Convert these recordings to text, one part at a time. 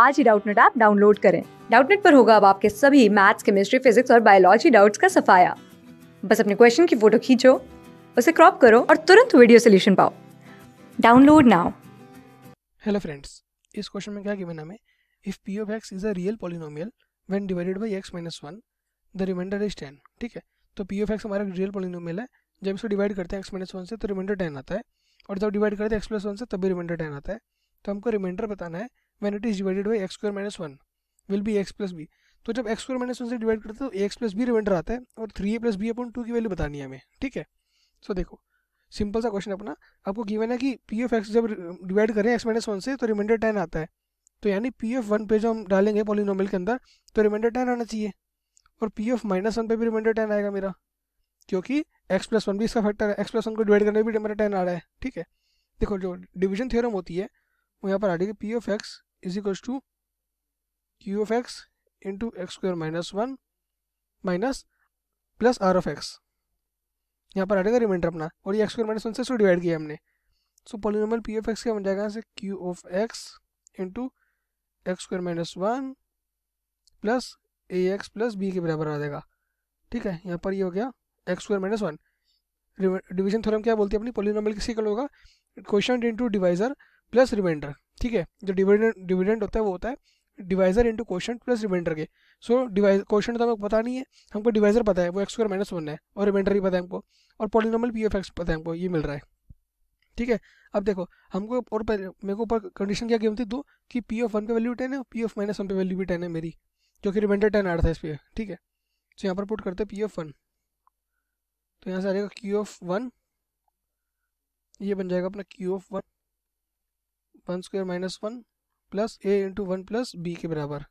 आज ही Doubtnut app download करें डाउटनेट पर होगा अब आपके सभी मैथ्स केमिस्ट्री फिजिक्स और बायोलॉजी डाउट्स का सफाया बस अपने क्वेश्चन की फोटो खींचो उसे क्रॉप करो और तुरंत वीडियो सोल्यूशन पाओ डाउनलोड नाउ हेलो फ्रेंड्स इस क्वेश्चन में क्या गिवन हमें if P of X is a real polynomial when divided by X minus one the remainder is ten ठीक है तो पी ऑफ एक्स हमारा रियल पॉलिनोमियल है जब इसको डिवाइड करते हैं एक्स माइनस वन से तो रिमाइंडर टेन आता है और जब डिवाइड करते हैं एक्स प्लस वन से तभी रिमाइंडर टेन आता है तो हमको रिमाइंडर बताना है when it is divided by X square minus one will be X plus B तो जब एक्स स्क्वायर माइनस वन से डिवाइड करते हैं तो एक्स प्लस बी रिमाइंडर आता है और थ्री ए प्लस बी अपॉन टू की वैल्यू बतानी है हमें ठीक है सो देखो सिंपल सा क्वेश्चन अपना आपको गिवन है कि पी एफ एक्स जब डिवाइड करें एक्स माइनस वन से तो रिमाइंडर टेन आता है तो यानी पी एफ वन पे जो हम डालेंगे पॉलिनोमल के अंदर तो रिमाइंडर टेन आना चाहिए और पी एफ माइनस वन पर भी रिमाइंडर टेन आएगा मेरा क्योंकि एक्स प्लस वन भी इसका फैक्टर है एक्स प्लस वन को डिवाइड करने में भी रिमाइंडर टेन आ रहा है ठीक है देखो जो डिविजन थ्योरम होती है वो यहाँ पर आ रही है P of X is equals to Q of X into X square minus one minus plus R of X यहाँ पर जाएगा रिमाइंडर अपना और ये एक्स स्क्वायर माइनस वन से इसको डिवाइड किया हमने so polynomial P of X क्या बन जाएगा यहाँ से Q of X into X square minus one plus A X plus B के बराबर आ जाएगा ठीक है यहाँ पर ये हो गया X square minus one division theorem क्या बोलती है अपनी पोलिनोमल किसी का होगा question into divisor plus remainder ठीक है जो डिविडेंड डिविडेंड होता है वो होता है divisor into question plus remainder के सो डिवाइज क्वेश्चन तो हमको पता नहीं है हमको डिवाइजर पता है वो एक्स स्क्र माइनस वन है और रिमाइंडर भी पता है हमको और पॉलिनॉमल पी एफ एक्स पता है हमको ये मिल रहा है ठीक है अब देखो हमको और मेरे को ऊपर कंडीशन क्या गेमती दो कि पी एफ वन पे वैल्यू टेन है पी एफ माइनस वन पे वैल्यू भी टेन है मेरी जो कि रिमाइंडर टेन आ रहा था इस पर ठीक है तो यहाँ पर पुट करते हैं पी एफ वन तो यहाँ से आ जाएगा क्यू एफ वन ये बन जाएगा अपना Q of one one square minus one plus A into one plus B के बराबर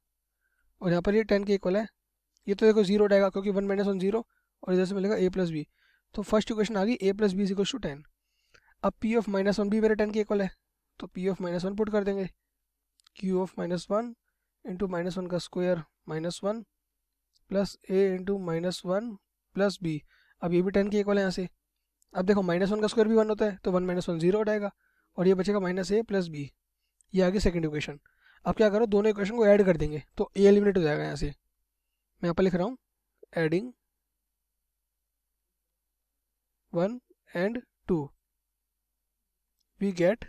और यहाँ पर ये टेन के इक्वल है ये तो देखो जीरो रहेगा क्योंकि वन माइनस वन जीरो और इधर से मिलेगा ए प्लस बी तो फर्स्ट इक्वेशन आ गई A plus B is equal to ten अब पी ऑफ माइनस वन भी मेरे टेन के इक्वल है तो P of minus one put कर देंगे Q of minus one into minus one का square minus one plus A into minus one plus B अब ये भी टेन के इक्वल है यहाँ से अब देखो माइनस वन का स्क्वायर भी वन होता है तो वन माइनस वन जीरो हो जाएगा और ये बचेगा माइनस ए प्लस बी ये आगे सेकेंड इक्वेशन अब क्या करो दोनों इक्वेशन को ऐड कर देंगे तो ए एलिमिनेट हो जाएगा यहाँ से मैं यहाँ पर लिख रहा हूँ adding one and two we get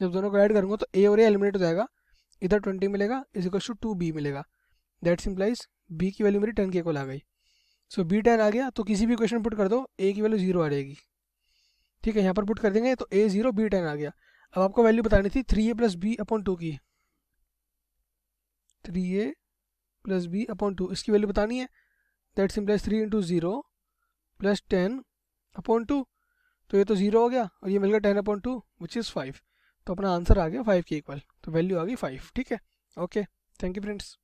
जब दोनों को ऐड करूँगा तो ए और ए एलिमिनेट हो जाएगा इधर ट्वेंटी मिलेगा इस इक्वल टू टू बी मिलेगा दैट्स इम्प्लाइज बी की वैल्यू मेरी टेन के इक्वल आ गई सो बी टेन आ गया तो किसी भी क्वेश्चन पुट कर दो ए की वैल्यू जीरो आ जाएगी ठीक है यहाँ पर पुट कर देंगे तो ए जीरो बी टेन आ गया अब आपको वैल्यू बतानी थी थ्री ए प्लस बी अपॉन टू की थ्री ए प्लस बी अपॉन टू इसकी वैल्यू बतानी है that simplifies three into zero plus ten upon two तो ये तो ज़ीरो हो गया और ये मिल गया ten upon two which is five तो अपना आंसर आ गया फाइव के इक्वल तो वैल्यू आ गई फाइव ठीक है okay thank you friends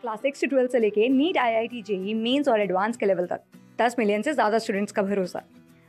class six से ट्वेल्थ से लेके NEET I I T JEE mains और एडवांस के लेवल तक दस मिलियन से ज़्यादा स्टूडेंट्स का भरोसा